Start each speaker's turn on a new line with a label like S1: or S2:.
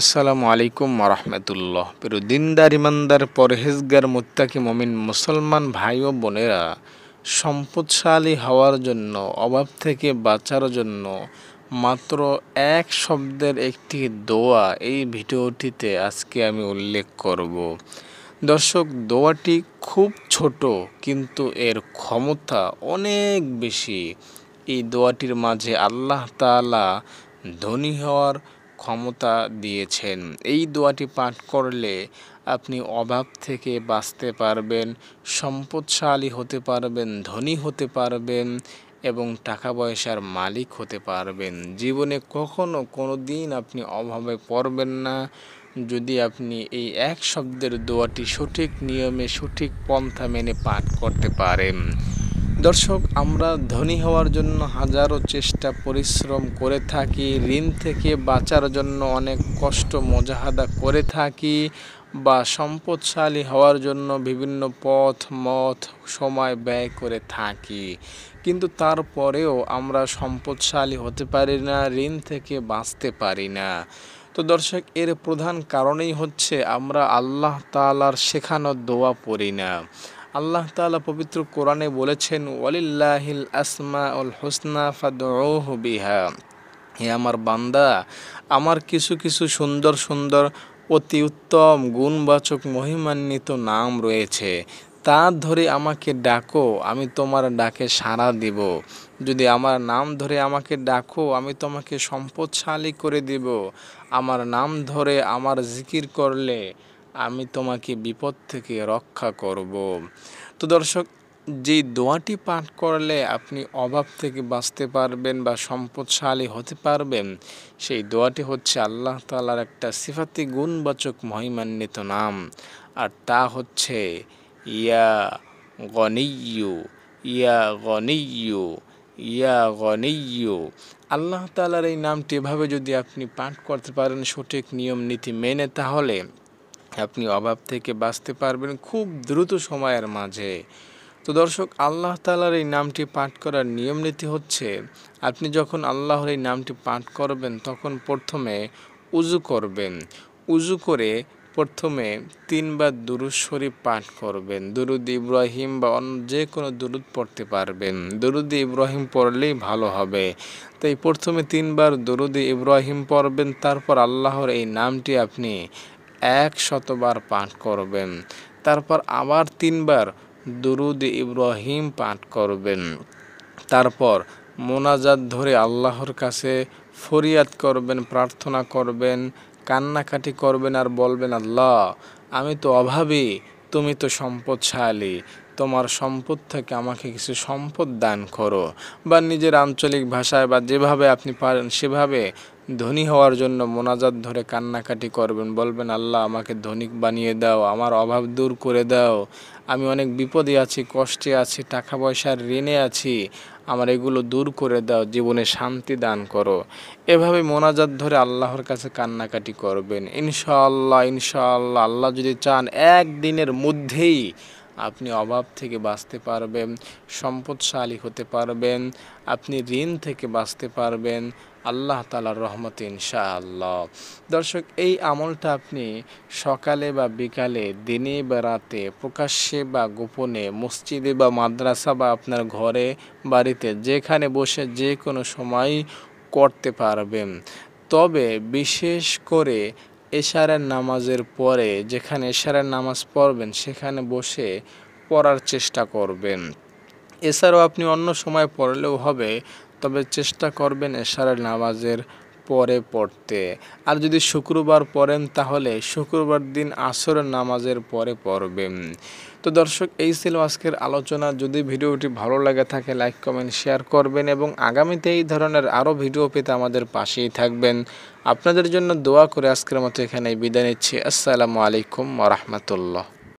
S1: আসসালামু আলাইকুম রহমতুল্লাহ পেরু দিনদার ইমানদার পরহেজগার মুত্তাকি মমিন মুসলমান ভাই ও বোনেরা সম্পদশালী হওয়ার জন্য অভাব থেকে বাঁচার জন্য মাত্র এক শব্দের একটি দোয়া এই ভিডিওটিতে আজকে আমি উল্লেখ করব দর্শক দোয়াটি খুব ছোট কিন্তু এর ক্ষমতা অনেক বেশি এই দোয়াটির মাঝে আল্লাহ তালা ধনী হওয়ার ক্ষমতা দিয়েছেন এই দোয়াটি পাঠ করলে আপনি অভাব থেকে বাঁচতে পারবেন সম্পদশালী হতে পারবেন ধনী হতে পারবেন এবং টাকা পয়সার মালিক হতে পারবেন জীবনে কখনো কোনো দিন আপনি অভাবে পড়বেন না যদি আপনি এই এক শব্দের দোয়াটি সঠিক নিয়মে সঠিক পন্থা মেনে পাঠ করতে পারেন দর্শক আমরা ধনী হওয়ার জন্য হাজারো চেষ্টা পরিশ্রম করে থাকি ঋণ থেকে বাঁচার জন্য অনেক কষ্ট মজাহাদা করে থাকি বা সম্পদশালী হওয়ার জন্য বিভিন্ন পথ মত সময় ব্যয় করে থাকি কিন্তু তারপরেও আমরা সম্পদশালী হতে পারি না ঋণ থেকে বাঁচতে পারি না তো দর্শক এর প্রধান কারণেই হচ্ছে আমরা আল্লাহ তালার শেখানো দোয়া পড়ি না আল্লাহ তালা পবিত্র কোরআনে বলেছেন ওয়ালিল্লাহিল আসমা উল হোসনা ফাদহ বিহা হে আমার বান্দা আমার কিছু কিছু সুন্দর সুন্দর অতি উত্তম গুণবাচক মহিমান্বিত নাম রয়েছে তা ধরে আমাকে ডাকো আমি তোমার ডাকে সাড়া দিব যদি আমার নাম ধরে আমাকে ডাকো আমি তোমাকে সম্পদশালী করে দিব আমার নাম ধরে আমার জিকির করলে আমি তোমাকে বিপদ থেকে রক্ষা করব তো দর্শক যেই দোয়াটি পাঠ করলে আপনি অভাব থেকে বাঁচতে পারবেন বা সম্পদশালী হতে পারবেন সেই দোয়াটি হচ্ছে আল্লাহ তালার একটা সিফাতি গুণবাচক মহিমান্বিত নাম আর তা হচ্ছে ইয়া গনিয়ু ইয়া গনিয়ু ইয়া গনিয়ু আল্লাহ তালার এই নামটি এভাবে যদি আপনি পাঠ করতে পারেন সঠিক নিয়ম নীতি মেনে তাহলে আপনি অভাব থেকে বাঁচতে পারবেন খুব দ্রুত সময়ের মাঝে তো দর্শক আল্লাহ তালার এই নামটি পাঠ করার নিয়ম নীতি হচ্ছে আপনি যখন আল্লাহর এই নামটি পাঠ করবেন তখন প্রথমে উজু করবেন উজু করে প্রথমে তিনবার দুরুদ শরীফ পাঠ করবেন দুরুদ ইব্রাহিম বা অন্য যে কোনো দুরুদ পড়তে পারবেন দুরুদ ইব্রাহিম পড়লেই ভালো হবে তাই প্রথমে তিনবার দুরুদ ইব্রাহিম পড়বেন তারপর আল্লাহর এই নামটি আপনি এক শতবার পাঠ করবেন তারপর আবার তিনবার দুরুদ ইব্রাহিম পাঠ করবেন তারপর মোনাজাত ধরে আল্লাহর কাছে ফরিয়াদ করবেন প্রার্থনা করবেন কান্নাকাটি করবেন আর বলবেন আল্লাহ আমি তো অভাবী তুমি তো সম্পদশালী তোমার সম্পদ থেকে আমাকে কিছু সম্পদ দান করো বা নিজের আঞ্চলিক ভাষায় বা যেভাবে আপনি পারেন সেভাবে ধনী হওয়ার জন্য মোনাজাত ধরে কান্নাকাটি করবেন বলবেন আল্লাহ আমাকে ধনিক বানিয়ে দাও আমার অভাব দূর করে দাও আমি অনেক বিপদে আছি কষ্টে আছি টাকা পয়সার ঋণে আছি আমার এগুলো দূর করে দাও জীবনে শান্তি দান করো এভাবে মোনাজাত ধরে আল্লাহর কাছে কান্নাকাটি করবেন ইনশাআল্লাহ ইনশাআল্লাহ আল্লাহ যদি চান একদিনের মধ্যেই আপনি অভাব থেকে বাঁচতে পারবেন সম্পদশালী হতে পারবেন আপনি ঋণ থেকে বাঁচতে পারবেন আল্লাহ তালার রহমত আল্লাহ দর্শক এই আমলটা আপনি সকালে বা বিকালে দিনে বা রাতে প্রকাশ্যে বা গোপনে মসজিদে বা মাদ্রাসা বা আপনার ঘরে বাড়িতে যেখানে বসে যে কোনো সময় করতে পারবেন তবে বিশেষ করে এশারের নামাজের পরে যেখানে এশারের নামাজ পড়বেন সেখানে বসে পড়ার চেষ্টা করবেন এছাড়াও আপনি অন্য সময় পড়লেও হবে তবে চেষ্টা করবেন এশারের নামাজের পরে পড়তে আর যদি শুক্রবার পড়েন তাহলে শুক্রবার দিন আসর নামাজের পরে পড়বেন তো দর্শক এই ছিল আজকের আলোচনা যদি ভিডিওটি ভালো লাগে থাকে লাইক কমেন্ট শেয়ার করবেন এবং আগামীতে এই ধরনের আরও ভিডিও পেতে আমাদের পাশেই থাকবেন আপনাদের জন্য দোয়া করে আজকের মতো এখানে বিদায় নিচ্ছি আসসালামু আলাইকুম রহমতুল্লাহ